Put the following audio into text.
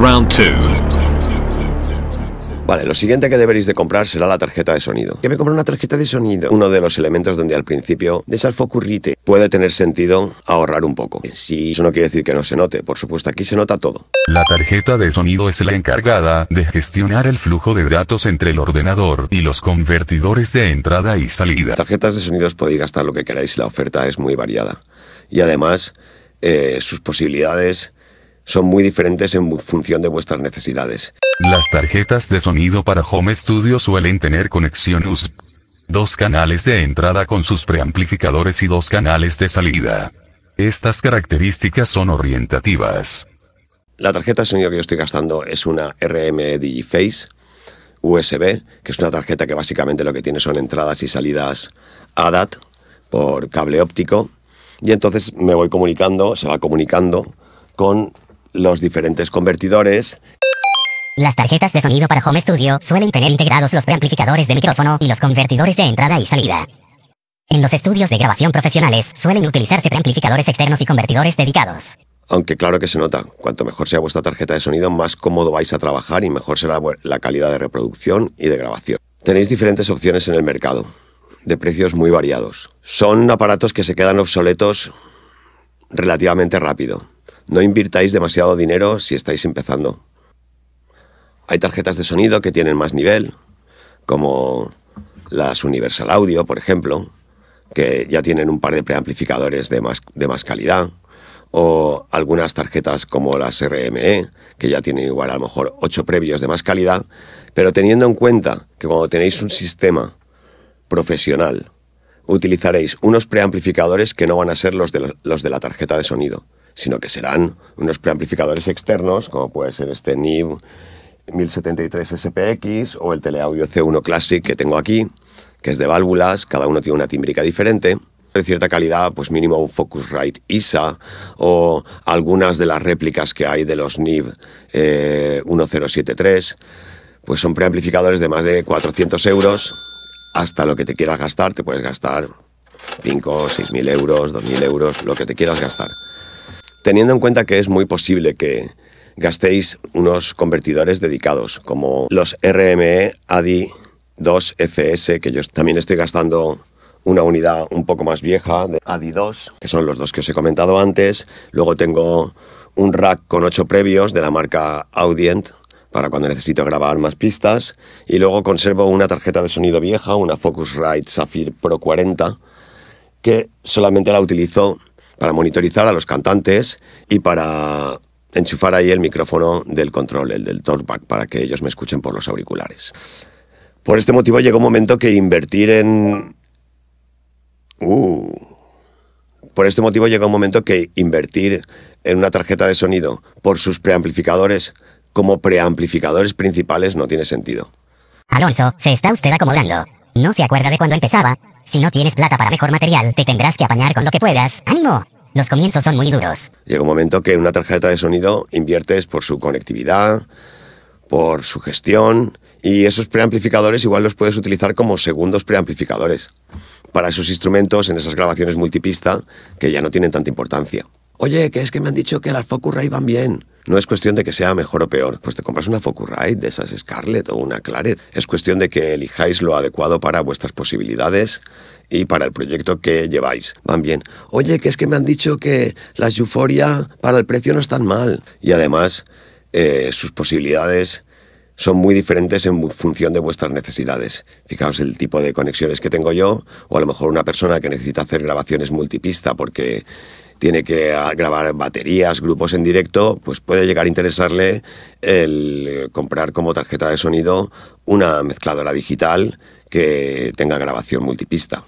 Round 2. Vale, lo siguiente que deberéis de comprar será la tarjeta de sonido. ¿Qué me compré una tarjeta de sonido, uno de los elementos donde al principio de puede tener sentido ahorrar un poco. Si eso no quiere decir que no se note, por supuesto, aquí se nota todo. La tarjeta de sonido es la encargada de gestionar el flujo de datos entre el ordenador y los convertidores de entrada y salida. Tarjetas de sonidos podéis gastar lo que queráis, la oferta es muy variada. Y además, eh, sus posibilidades son muy diferentes en función de vuestras necesidades. Las tarjetas de sonido para Home Studio suelen tener conexión USB. Dos canales de entrada con sus preamplificadores y dos canales de salida. Estas características son orientativas. La tarjeta de sonido que yo estoy gastando es una RM Digiface USB, que es una tarjeta que básicamente lo que tiene son entradas y salidas ADAT por cable óptico. Y entonces me voy comunicando, se va comunicando con los diferentes convertidores. Las tarjetas de sonido para Home Studio suelen tener integrados los preamplificadores de micrófono y los convertidores de entrada y salida. En los estudios de grabación profesionales suelen utilizarse preamplificadores externos y convertidores dedicados. Aunque claro que se nota, cuanto mejor sea vuestra tarjeta de sonido, más cómodo vais a trabajar y mejor será la calidad de reproducción y de grabación. Tenéis diferentes opciones en el mercado, de precios muy variados. Son aparatos que se quedan obsoletos relativamente rápido. No invirtáis demasiado dinero si estáis empezando. Hay tarjetas de sonido que tienen más nivel, como las Universal Audio, por ejemplo, que ya tienen un par de preamplificadores de más, de más calidad, o algunas tarjetas como las RME, que ya tienen igual a lo mejor 8 previos de más calidad, pero teniendo en cuenta que cuando tenéis un sistema profesional, utilizaréis unos preamplificadores que no van a ser los de, los de la tarjeta de sonido sino que serán unos preamplificadores externos, como puede ser este NIV 1073 SPX o el teleaudio C1 Classic que tengo aquí, que es de válvulas, cada uno tiene una tímbrica diferente de cierta calidad, pues mínimo un Focusrite ISA o algunas de las réplicas que hay de los NIV 1073, eh, pues son preamplificadores de más de 400 euros, hasta lo que te quieras gastar, te puedes gastar 5, 6000 mil euros, 2 mil euros, lo que te quieras gastar teniendo en cuenta que es muy posible que gastéis unos convertidores dedicados, como los RME ADI 2FS, que yo también estoy gastando una unidad un poco más vieja de ADI 2, que son los dos que os he comentado antes. Luego tengo un rack con 8 previos de la marca Audient para cuando necesito grabar más pistas. Y luego conservo una tarjeta de sonido vieja, una Focusrite Sapphire Pro 40, que solamente la utilizo para monitorizar a los cantantes y para enchufar ahí el micrófono del control, el del talkback, para que ellos me escuchen por los auriculares. Por este motivo llegó un momento que invertir en... Uh. Por este motivo llegó un momento que invertir en una tarjeta de sonido por sus preamplificadores como preamplificadores principales no tiene sentido. Alonso, se está usted acomodando. No se acuerda de cuando empezaba, si no tienes plata para mejor material, te tendrás que apañar con lo que puedas. ¡Ánimo! Los comienzos son muy duros. Llega un momento que una tarjeta de sonido inviertes por su conectividad, por su gestión, y esos preamplificadores igual los puedes utilizar como segundos preamplificadores para esos instrumentos en esas grabaciones multipista que ya no tienen tanta importancia. Oye, que es que me han dicho que las Focus Ray van bien. No es cuestión de que sea mejor o peor, pues te compras una Focusrite de esas Scarlett o una Claret. Es cuestión de que elijáis lo adecuado para vuestras posibilidades y para el proyecto que lleváis. Van bien. Oye, que es que me han dicho que las Euforia para el precio no están mal. Y además, eh, sus posibilidades son muy diferentes en función de vuestras necesidades. Fijaos el tipo de conexiones que tengo yo, o a lo mejor una persona que necesita hacer grabaciones multipista porque tiene que ah, grabar baterías, grupos en directo, pues puede llegar a interesarle el comprar como tarjeta de sonido una mezcladora digital que tenga grabación multipista.